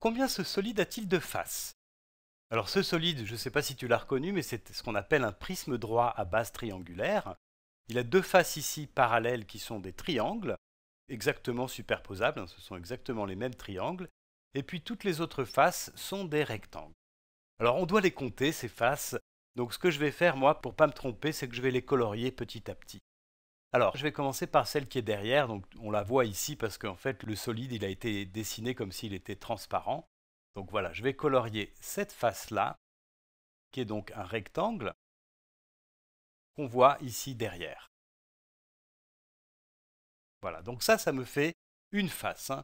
Combien ce solide a-t-il de faces Alors ce solide, je ne sais pas si tu l'as reconnu, mais c'est ce qu'on appelle un prisme droit à base triangulaire. Il a deux faces ici parallèles qui sont des triangles, exactement superposables, hein, ce sont exactement les mêmes triangles, et puis toutes les autres faces sont des rectangles. Alors on doit les compter, ces faces, donc ce que je vais faire moi, pour pas me tromper, c'est que je vais les colorier petit à petit. Alors, je vais commencer par celle qui est derrière. Donc, on la voit ici parce qu'en fait, le solide, il a été dessiné comme s'il était transparent. Donc voilà, je vais colorier cette face-là, qui est donc un rectangle qu'on voit ici derrière. Voilà, donc ça, ça me fait une face. Hein.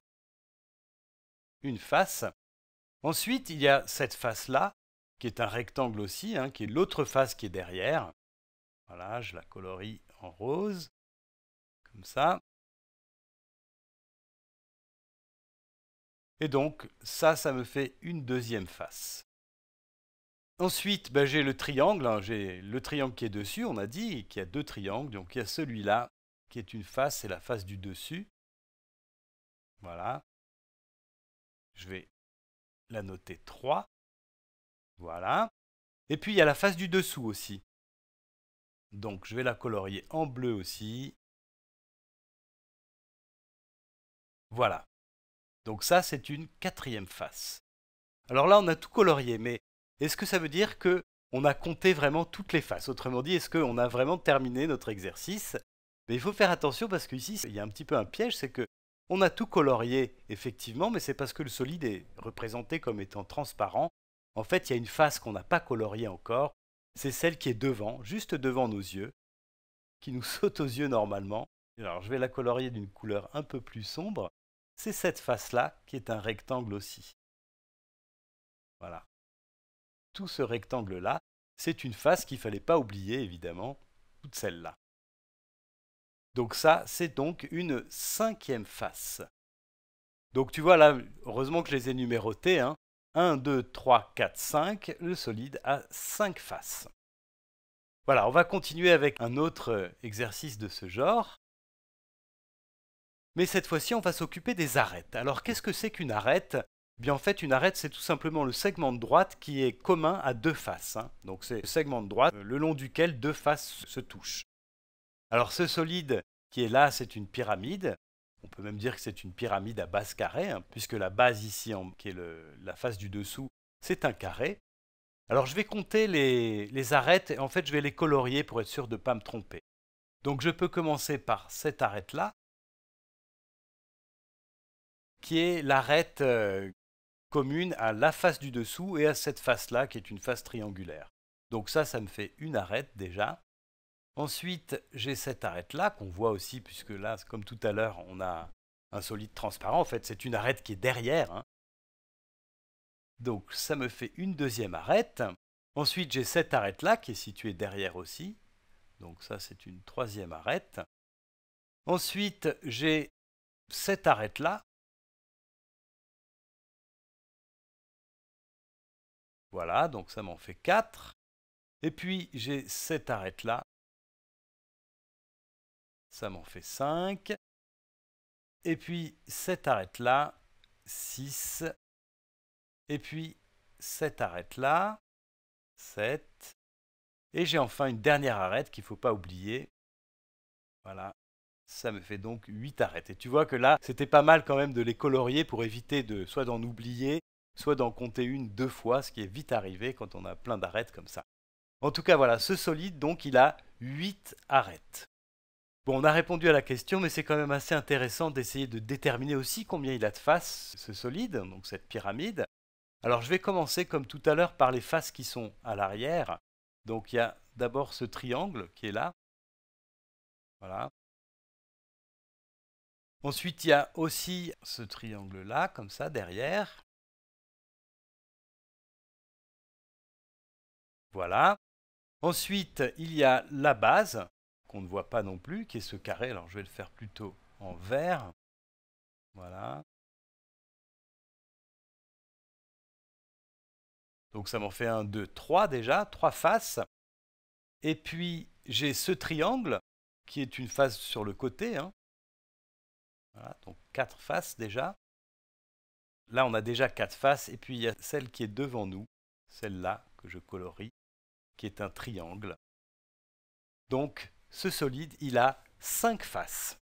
Une face. Ensuite, il y a cette face-là, qui est un rectangle aussi, hein, qui est l'autre face qui est derrière. Voilà, je la colorie en rose. Comme ça. Et donc, ça, ça me fait une deuxième face. Ensuite, ben, j'ai le triangle. Hein, j'ai le triangle qui est dessus, on a dit, qu'il y a deux triangles. Donc, il y a celui-là qui est une face, c'est la face du dessus. Voilà. Je vais la noter 3. Voilà. Et puis, il y a la face du dessous aussi. Donc, je vais la colorier en bleu aussi. Voilà. Donc ça, c'est une quatrième face. Alors là, on a tout colorié, mais est-ce que ça veut dire que on a compté vraiment toutes les faces Autrement dit, est-ce qu'on a vraiment terminé notre exercice Mais il faut faire attention parce qu'ici, il y a un petit peu un piège, c'est que on a tout colorié, effectivement, mais c'est parce que le solide est représenté comme étant transparent. En fait, il y a une face qu'on n'a pas coloriée encore, c'est celle qui est devant, juste devant nos yeux, qui nous saute aux yeux normalement. Alors je vais la colorier d'une couleur un peu plus sombre. C'est cette face-là qui est un rectangle aussi. Voilà. Tout ce rectangle-là, c'est une face qu'il ne fallait pas oublier, évidemment, toute celle-là. Donc ça, c'est donc une cinquième face. Donc tu vois là, heureusement que je les ai numérotées. 1, 2, 3, 4, 5. Le solide a 5 faces. Voilà, on va continuer avec un autre euh, exercice de ce genre. Mais cette fois-ci, on va s'occuper des arêtes. Alors qu'est-ce que c'est qu'une arête eh Bien en fait, une arête, c'est tout simplement le segment de droite qui est commun à deux faces. Hein. Donc c'est le segment de droite le long duquel deux faces se touchent. Alors ce solide qui est là, c'est une pyramide. On peut même dire que c'est une pyramide à base carrée, hein, puisque la base ici, qui est la face du dessous, c'est un carré. Alors je vais compter les, les arêtes et en fait je vais les colorier pour être sûr de ne pas me tromper. Donc je peux commencer par cette arête-là, qui est l'arête euh, commune à la face du dessous et à cette face-là, qui est une face triangulaire. Donc ça, ça me fait une arête déjà. Ensuite, j'ai cette arête-là, qu'on voit aussi, puisque là, comme tout à l'heure, on a un solide transparent. En fait, c'est une arête qui est derrière. Hein. Donc ça me fait une deuxième arête. Ensuite, j'ai cette arête-là qui est située derrière aussi. Donc ça, c'est une troisième arête. Ensuite, j'ai cette arête-là Voilà, donc ça m'en fait 4. Et puis j'ai cette arête-là. Ça m'en fait 5. Et puis cette arête-là, 6. Et puis cette arête-là, 7. Et j'ai enfin une dernière arête qu'il ne faut pas oublier. Voilà, ça me fait donc 8 arêtes. Et tu vois que là, c'était pas mal quand même de les colorier pour éviter de soit d'en oublier, soit d'en compter une deux fois, ce qui est vite arrivé quand on a plein d'arêtes comme ça. En tout cas, voilà, ce solide, donc, il a 8 arêtes. Bon, on a répondu à la question, mais c'est quand même assez intéressant d'essayer de déterminer aussi combien il a de faces, ce solide, donc cette pyramide. Alors je vais commencer comme tout à l'heure par les faces qui sont à l'arrière. Donc il y a d'abord ce triangle qui est là. Voilà. Ensuite, il y a aussi ce triangle-là, comme ça, derrière. Voilà. Ensuite, il y a la base, qu'on ne voit pas non plus, qui est ce carré. Alors, je vais le faire plutôt en vert. Voilà. Donc, ça m'en fait un, deux, trois déjà, trois faces. Et puis, j'ai ce triangle, qui est une face sur le côté. Hein. Voilà, donc, quatre faces déjà. Là, on a déjà quatre faces. Et puis, il y a celle qui est devant nous, celle-là, que je colorie qui est un triangle. Donc ce solide, il a cinq faces.